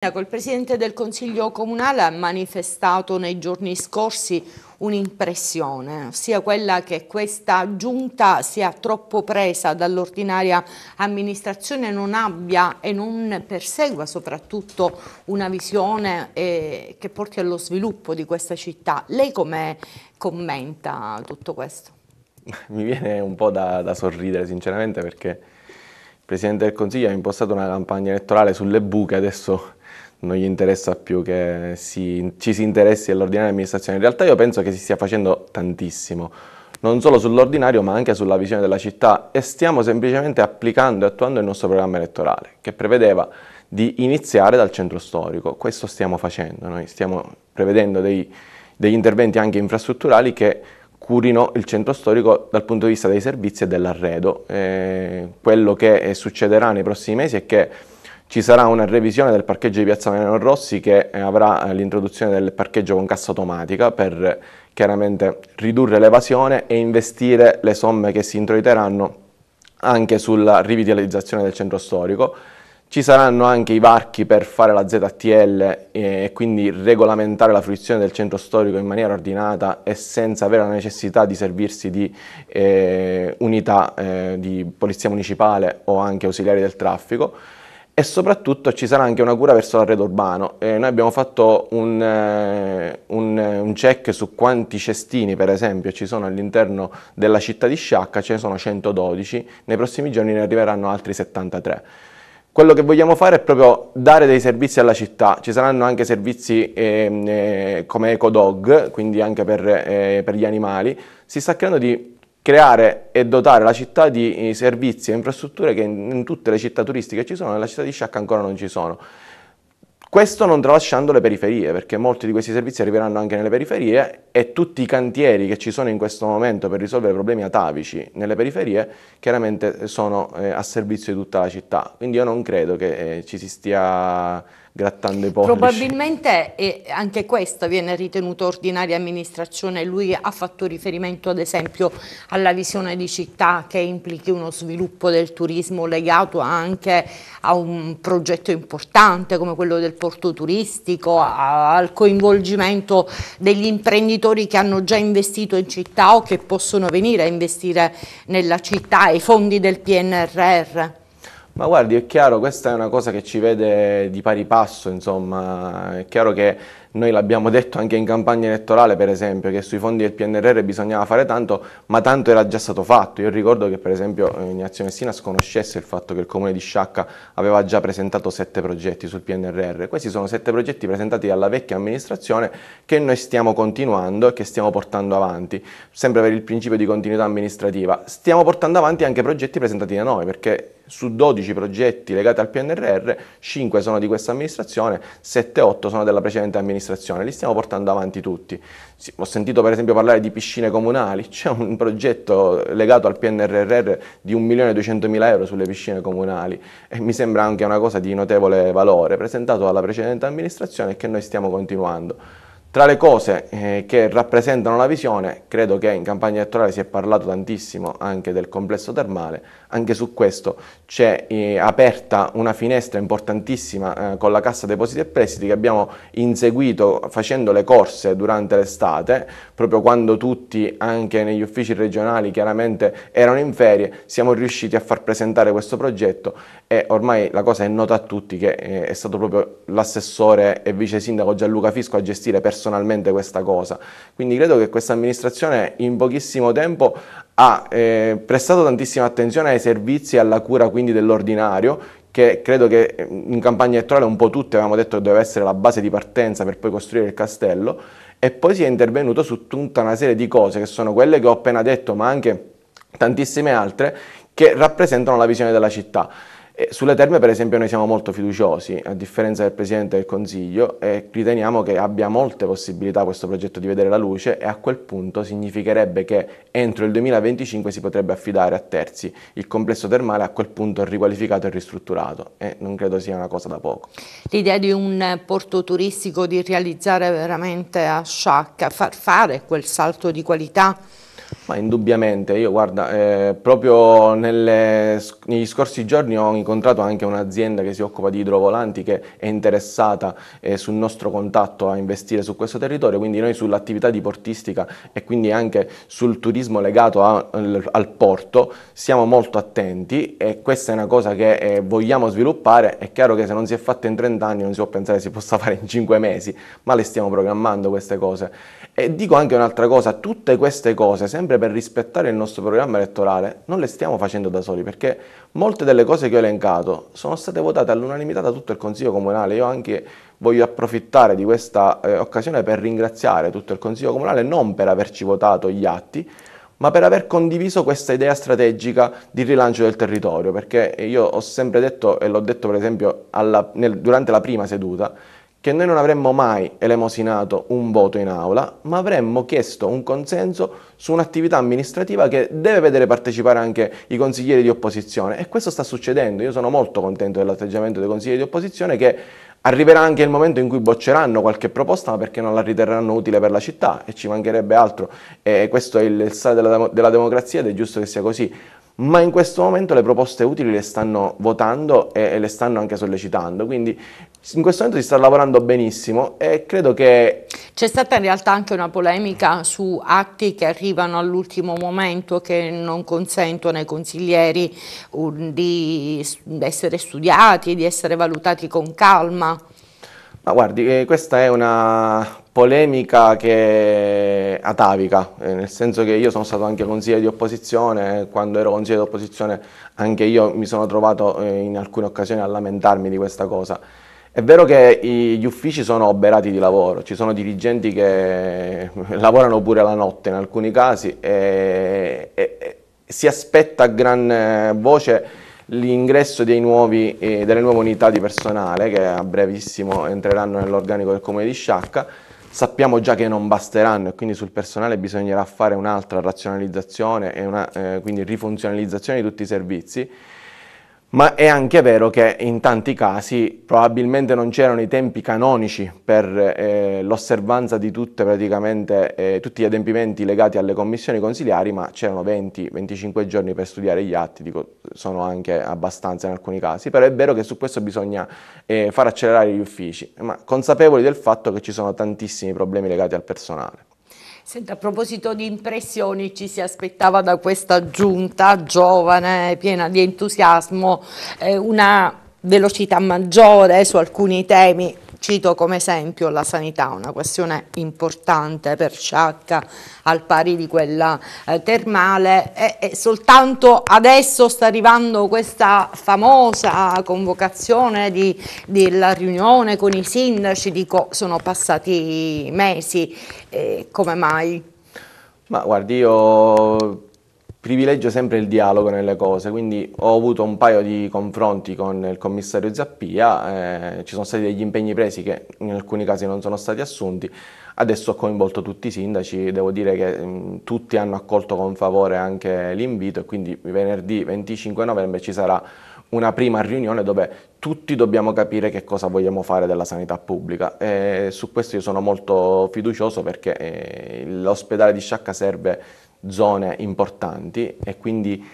Ecco, il Presidente del Consiglio Comunale ha manifestato nei giorni scorsi un'impressione, ossia quella che questa giunta sia troppo presa dall'ordinaria amministrazione, non abbia e non persegua soprattutto una visione eh, che porti allo sviluppo di questa città. Lei come commenta tutto questo? Mi viene un po' da, da sorridere sinceramente perché il Presidente del Consiglio ha impostato una campagna elettorale sulle buche, adesso non gli interessa più che si, ci si interessi all'ordinaria amministrazione. In realtà io penso che si stia facendo tantissimo, non solo sull'ordinario ma anche sulla visione della città e stiamo semplicemente applicando e attuando il nostro programma elettorale che prevedeva di iniziare dal centro storico. Questo stiamo facendo, noi stiamo prevedendo dei, degli interventi anche infrastrutturali che curino il centro storico dal punto di vista dei servizi e dell'arredo. Eh, quello che eh, succederà nei prossimi mesi è che ci sarà una revisione del parcheggio di Piazza Mariano Rossi che eh, avrà eh, l'introduzione del parcheggio con cassa automatica per eh, chiaramente ridurre l'evasione e investire le somme che si introiteranno anche sulla rivitalizzazione del centro storico. Ci saranno anche i varchi per fare la ZTL e quindi regolamentare la fruizione del centro storico in maniera ordinata e senza avere la necessità di servirsi di eh, unità eh, di polizia municipale o anche ausiliari del traffico e soprattutto ci sarà anche una cura verso l'arredo urbano. Eh, noi abbiamo fatto un, eh, un, eh, un, check su quanti cestini, per esempio, ci sono all'interno della città di Sciacca, ce ne sono 112, nei prossimi giorni ne arriveranno altri 73. Quello che vogliamo fare è proprio dare dei servizi alla città, ci saranno anche servizi ehm, eh, come EcoDog, quindi anche per, eh, per gli animali. Si sta creando di creare e dotare la città di eh, servizi e infrastrutture che in, tutte le città turistiche ci sono, nella città di Sciacca ancora non ci sono. Questo non tralasciando le periferie, perché molti di questi servizi arriveranno anche nelle periferie e tutti i cantieri che ci sono in questo momento per risolvere problemi atavici nelle periferie chiaramente sono eh, a servizio di tutta la città. Quindi io non credo che eh, ci si stia grattando i pollici. Probabilmente anche questa viene ritenuta ordinaria amministrazione, lui ha fatto riferimento ad esempio alla visione di città che implichi uno sviluppo del turismo legato anche a un progetto importante come quello del porto turistico, a, al coinvolgimento degli imprenditori che hanno già investito in città o che possono venire a investire nella città, ai fondi del PNRR? Ma guardi, è chiaro, questa è una cosa che ci vede di pari passo, insomma, è chiaro che noi l'abbiamo detto anche in campagna elettorale, per esempio, che sui fondi del PNRR bisognava fare tanto, ma tanto era già stato fatto. Io ricordo che, per esempio, eh, Ignazio Messina sconoscesse il fatto che il comune di Sciacca aveva già presentato sette progetti sul PNRR. Questi sono sette progetti presentati dalla vecchia amministrazione che noi stiamo continuando e che stiamo portando avanti, sempre per il principio di continuità amministrativa. Stiamo portando avanti anche progetti presentati da noi, perché su 12 progetti legati al PNRR, 5 sono di questa amministrazione, 7-8 sono della precedente amministrazione amministrazione, li stiamo portando avanti tutti. Ho sentito per esempio parlare di piscine comunali, c'è un progetto legato al PNRR di 1.200.000 euro sulle piscine comunali e mi sembra anche una cosa di notevole valore presentato dalla precedente amministrazione e che noi stiamo continuando. Tra le cose eh, che rappresentano la visione, credo che in campagna elettorale si è parlato tantissimo anche del complesso termale, anche su questo c'è eh, aperta una finestra importantissima eh, con la Cassa Depositi e Prestiti che abbiamo inseguito facendo le corse durante l'estate, proprio quando tutti anche negli uffici regionali chiaramente erano in ferie, siamo riusciti a far presentare questo progetto e ormai la cosa è nota a tutti che eh, è stato proprio l'assessore e vice sindaco Gianluca Fisco a gestire per personalmente questa cosa. Quindi credo che questa amministrazione in pochissimo tempo ha eh, prestato tantissima attenzione ai servizi e alla cura quindi dell'ordinario che credo che eh, in campagna elettorale un po' tutti avevamo detto che doveva essere la base di partenza per poi costruire il castello e poi si è intervenuto su tutta una serie di cose che sono quelle che ho appena detto ma anche tantissime altre che rappresentano la visione della città. Sulle terme per esempio noi siamo molto fiduciosi, a differenza del Presidente del Consiglio, e riteniamo che abbia molte possibilità questo progetto di vedere la luce e a quel punto significherebbe che entro il 2025 si potrebbe affidare a terzi il complesso termale a quel punto riqualificato e ristrutturato e non credo sia una cosa da poco. L'idea di un porto turistico, di realizzare veramente a sciacca, far fare quel salto di qualità ma indubbiamente, io guarda, eh, proprio nelle, negli scorsi giorni ho incontrato anche un'azienda che si occupa di idrovolanti che è interessata eh, sul nostro contatto a investire su questo territorio, quindi noi sull'attività di portistica e quindi anche sul turismo legato a, al, al, porto siamo molto attenti e questa è una cosa che eh, vogliamo sviluppare, è chiaro che se non si è fatta in 30 anni non si può pensare si possa fare in 5 mesi, ma le stiamo programmando queste cose e dico anche un'altra cosa, tutte queste cose, sempre per rispettare il nostro programma elettorale, non le stiamo facendo da soli, perché molte delle cose che ho elencato sono state votate all'unanimità da tutto il Consiglio Comunale. Io anche voglio approfittare di questa eh, occasione per ringraziare tutto il Consiglio Comunale, non per averci votato gli atti, ma per aver condiviso questa idea strategica di rilancio del territorio, perché io ho sempre detto, e l'ho detto per esempio alla, nel, durante la prima seduta, che noi non avremmo mai elemosinato un voto in aula, ma avremmo chiesto un consenso su un'attività amministrativa che deve vedere partecipare anche i consiglieri di opposizione. E questo sta succedendo. Io sono molto contento dell'atteggiamento dei consiglieri di opposizione che arriverà anche il momento in cui bocceranno qualche proposta perché non la riterranno utile per la città e ci mancherebbe altro. E questo è il sale della, della democrazia ed è giusto che sia così ma in questo momento le proposte utili le stanno votando e le stanno anche sollecitando, quindi in questo momento si sta lavorando benissimo e credo che... C'è stata in realtà anche una polemica su atti che arrivano all'ultimo momento che non consentono ai consiglieri uh, di essere studiati, di essere valutati con calma. Ma guardi, eh, questa è una polemica che è atavica, eh, nel senso che io sono stato anche consigliere di opposizione, eh, quando ero consigliere di opposizione anche io mi sono trovato in alcune occasioni a lamentarmi di questa cosa. È vero che gli uffici sono oberati di lavoro, ci sono dirigenti che lavorano pure la notte in alcuni casi e, e si aspetta a gran eh, voce l'ingresso nuovi, eh, delle nuove unità di personale che a brevissimo entreranno nell'organico del comune di Sciacca. Sappiamo già che non basteranno e quindi sul personale bisognerà fare un'altra razionalizzazione e una eh, quindi rifunzionalizzazione di tutti i servizi ma è anche vero che in tanti casi probabilmente non c'erano i tempi canonici per eh, l'osservanza di eh, tutti gli adempimenti legati alle commissioni consiliari, ma c'erano 20-25 giorni per studiare gli atti, dico, sono anche abbastanza in alcuni casi, però è vero che su questo bisogna eh, far accelerare gli uffici, ma consapevoli del fatto che ci sono tantissimi problemi legati al personale. Senta, a proposito di impressioni, ci si aspettava da questa giunta giovane, piena di entusiasmo, eh, una velocità maggiore su alcuni temi Cito come esempio la sanità, una questione importante per Sciacca al pari di quella eh, termale e, e, soltanto adesso sta arrivando questa famosa convocazione di, della riunione con i sindaci, dico sono passati mesi, eh, come mai? Ma guardi io privilegio sempre il dialogo nelle cose, quindi ho avuto un paio di confronti con il commissario Zappia, eh, ci sono stati degli impegni presi che in alcuni casi non sono stati assunti, adesso ho coinvolto tutti i sindaci, devo dire che mh, mm, tutti hanno accolto con favore anche l'invito e quindi venerdì 25 novembre ci sarà una prima riunione dove tutti dobbiamo capire che cosa vogliamo fare della sanità pubblica e su questo io sono molto fiducioso perché eh, l'ospedale di Sciacca serve zone importanti e quindi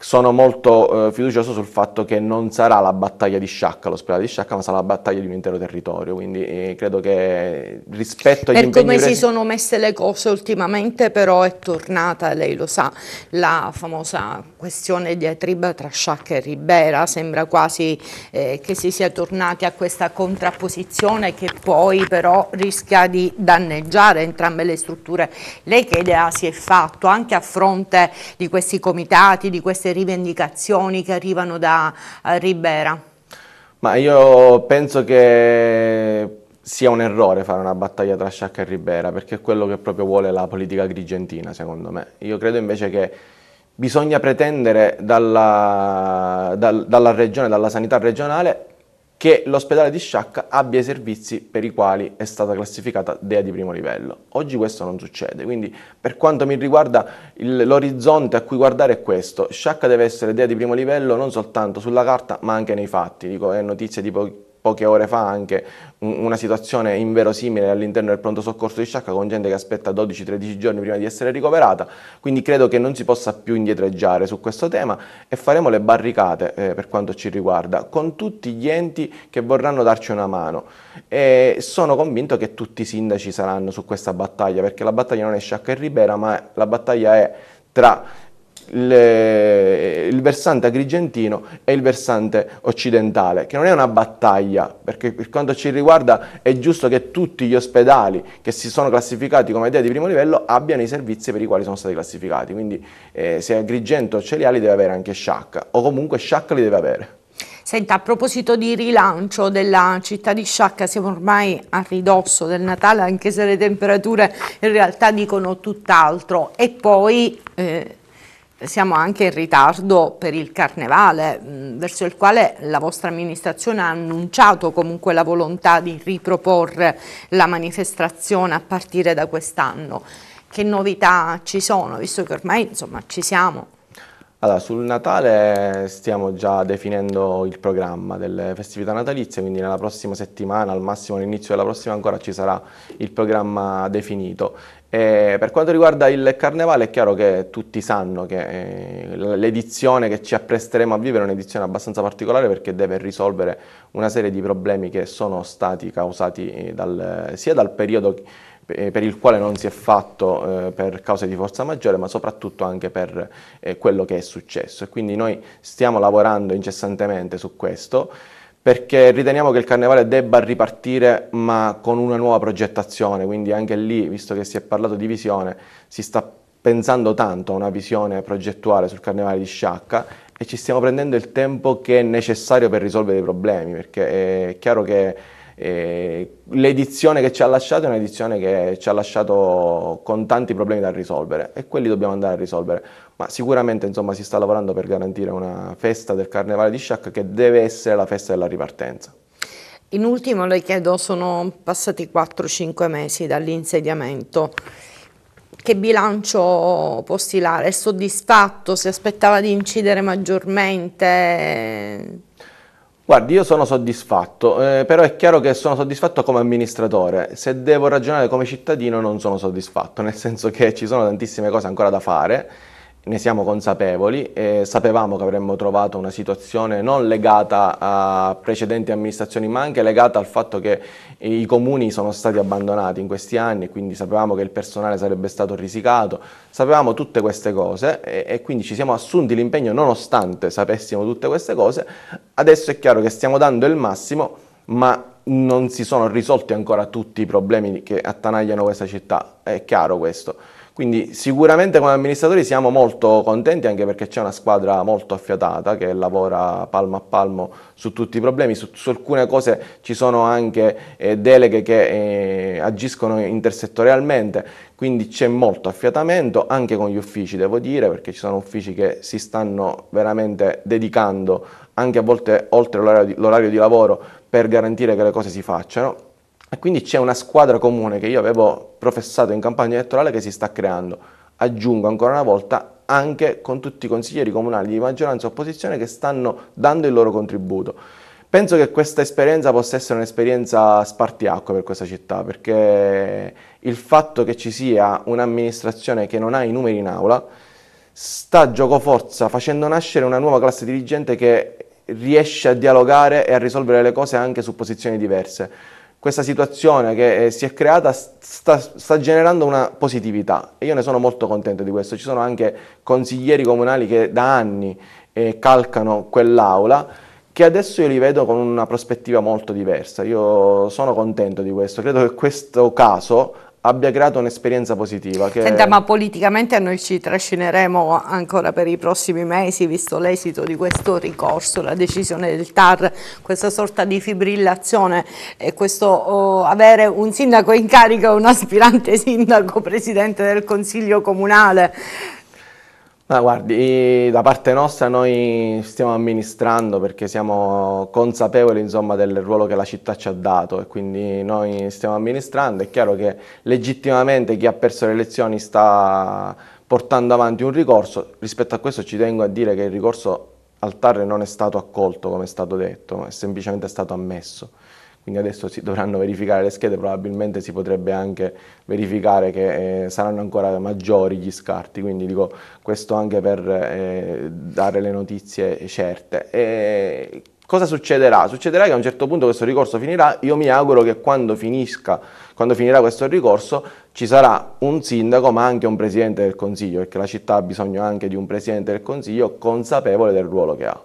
sono molto eh, fiducioso sul fatto che non sarà la battaglia di Sciacca, l'ospedale di Sciacca, ma sarà la battaglia di un intero territorio, quindi eh, credo che rispetto agli per impegni... Per come si sono messe le cose ultimamente però è tornata, lei lo sa, la famosa questione di atriba tra Sciacca e Ribera, sembra quasi eh, che si sia tornati a questa contrapposizione che poi però rischia di danneggiare entrambe le strutture. Lei che idea si è fatto anche a fronte di questi comitati, di queste queste rivendicazioni che arrivano da eh, Ribera? Ma io penso che sia un errore fare una battaglia tra Sciacca e Ribera, perché è quello che proprio vuole la politica grigentina, secondo me. Io credo invece che bisogna pretendere dalla, dal, dalla regione, dalla sanità regionale, che l'ospedale di Sciacca abbia i servizi per i quali è stata classificata DEA di primo livello. Oggi questo non succede, quindi per quanto mi riguarda il, l'orizzonte a cui guardare è questo. Sciacca deve essere DEA di primo livello non soltanto sulla carta ma anche nei fatti, dico è notizia di pochi poche ore fa anche una situazione inverosimile all'interno del pronto soccorso di Sciacca con gente che aspetta 12-13 giorni prima di essere ricoverata, quindi credo che non si possa più indietreggiare su questo tema e faremo le barricate eh, per quanto ci riguarda con tutti gli enti che vorranno darci una mano e sono convinto che tutti i sindaci saranno su questa battaglia perché la battaglia non è Sciacca e Ribera ma la battaglia è tra le, eh, il versante agrigentino e il versante occidentale, che non è una battaglia, perché per quanto ci riguarda è giusto che tutti gli ospedali che si sono classificati come idea di primo livello abbiano i servizi per i quali sono stati classificati, quindi eh, se Agrigento o Celiali deve avere anche Sciacca, o comunque Sciacca li deve avere. Senta, a proposito di rilancio della città di Sciacca, siamo ormai a ridosso del Natale, anche se le temperature in realtà dicono tutt'altro. E poi eh, siamo anche in ritardo per il carnevale, mm, verso il quale la vostra amministrazione ha annunciato comunque la volontà di riproporre la manifestazione a partire da quest'anno. Che novità ci sono, visto che ormai insomma, ci siamo? Allora, sul Natale stiamo già definendo il programma delle festività natalizie, quindi nella prossima settimana, al massimo all'inizio della prossima ancora, ci sarà il programma definito. E per quanto riguarda il carnevale è chiaro che tutti sanno che eh, l'edizione che ci appresteremo a vivere è un'edizione abbastanza particolare perché deve risolvere una serie di problemi che sono stati causati eh, dal, sia dal periodo eh, per il quale non si è fatto eh, per cause di forza maggiore, ma soprattutto anche per eh, quello che è successo. E quindi noi stiamo lavorando incessantemente su questo perché riteniamo che il carnevale debba ripartire ma con una nuova progettazione, quindi anche lì, visto che si è parlato di visione, si sta pensando tanto a una visione progettuale sul carnevale di Sciacca e ci stiamo prendendo il tempo che è necessario per risolvere i problemi, perché è chiaro che eh, l'edizione che ci ha lasciato è un'edizione che ci ha lasciato con tanti problemi da risolvere e quelli dobbiamo andare a risolvere. Ma sicuramente insomma, si sta lavorando per garantire una festa del Carnevale di Sciac che deve essere la festa della ripartenza. In ultimo le chiedo, sono passati 4-5 mesi dall'insediamento che bilancio può stilare? È soddisfatto? Si aspettava di incidere maggiormente? Guardi, io sono soddisfatto, eh, però è chiaro che sono soddisfatto come amministratore. Se devo ragionare come cittadino non sono soddisfatto, nel senso che ci sono tantissime cose ancora da fare ne siamo consapevoli e sapevamo che avremmo trovato una situazione non legata a precedenti amministrazioni ma anche legata al fatto che i comuni sono stati abbandonati in questi anni quindi sapevamo che il personale sarebbe stato risicato, sapevamo tutte queste cose e, e quindi ci siamo assunti l'impegno nonostante sapessimo tutte queste cose, adesso è chiaro che stiamo dando il massimo ma non si sono risolti ancora tutti i problemi che attanagliano questa città, è chiaro questo. Quindi sicuramente come amministratori siamo molto contenti anche perché c'è una squadra molto affiatata che lavora palmo a palmo su tutti i problemi, su, su alcune cose ci sono anche eh, deleghe che eh, agiscono intersettorialmente, quindi c'è molto affiatamento anche con gli uffici devo dire perché ci sono uffici che si stanno veramente dedicando anche a volte oltre l'orario di, di lavoro per garantire che le cose si facciano e quindi c'è una squadra comune che io avevo professato in campagna elettorale che si sta creando. Aggiungo ancora una volta anche con tutti i consiglieri comunali di maggioranza e opposizione che stanno dando il loro contributo. Penso che questa esperienza possa essere un'esperienza spartiacque per questa città, perché il fatto che ci sia un'amministrazione che non ha i numeri in aula sta giocoforza facendo nascere una nuova classe dirigente che riesce a dialogare e a risolvere le cose anche su posizioni diverse questa situazione che eh, si è creata sta, sta, generando una positività e io ne sono molto contento di questo. Ci sono anche consiglieri comunali che da anni eh, calcano quell'aula che adesso io li vedo con una prospettiva molto diversa. Io sono contento di questo. Credo che questo caso abbia creato un'esperienza positiva. Che... Senta, ma politicamente noi ci trascineremo ancora per i prossimi mesi, visto l'esito di questo ricorso, la decisione del TAR, questa sorta di fibrillazione e questo oh, avere un sindaco in carica, un aspirante sindaco, presidente del Consiglio Comunale, Ah, guardi, da parte nostra noi stiamo amministrando perché siamo consapevoli insomma, del ruolo che la città ci ha dato e quindi noi stiamo amministrando. È chiaro che legittimamente chi ha perso le elezioni sta portando avanti un ricorso. Rispetto a questo ci tengo a dire che il ricorso al TAR non è stato accolto come è stato detto, è semplicemente stato ammesso quindi adesso si dovranno verificare le schede, probabilmente si potrebbe anche verificare che eh, saranno ancora maggiori gli scarti, quindi dico questo anche per eh, dare le notizie certe. E cosa succederà? Succederà che a un certo punto questo ricorso finirà, io mi auguro che quando finisca, quando finirà questo ricorso, ci sarà un sindaco ma anche un presidente del consiglio, perché la città ha bisogno anche di un presidente del consiglio consapevole del ruolo che ha.